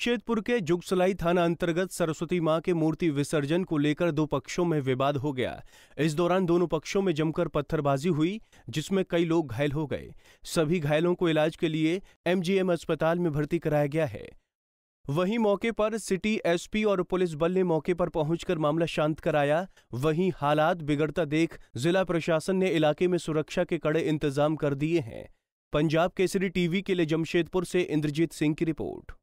जमशेदपुर के जुगसलाई थाना अंतर्गत सरस्वती मां के मूर्ति विसर्जन को लेकर दो पक्षों में विवाद हो गया इस दौरान दोनों पक्षों में जमकर पत्थरबाजी हुई जिसमें कई लोग घायल हो गए सभी घायलों को इलाज के लिए एमजीएम अस्पताल में भर्ती कराया गया है वहीं मौके पर सिटी एसपी और पुलिस बल ने मौके पर पहुंचकर मामला शांत कराया वहीं हालात बिगड़ता देख जिला प्रशासन ने इलाके में सुरक्षा के कड़े इंतजाम कर दिए हैं पंजाब केसरी टीवी के लिए जमशेदपुर से इंद्रजीत सिंह की रिपोर्ट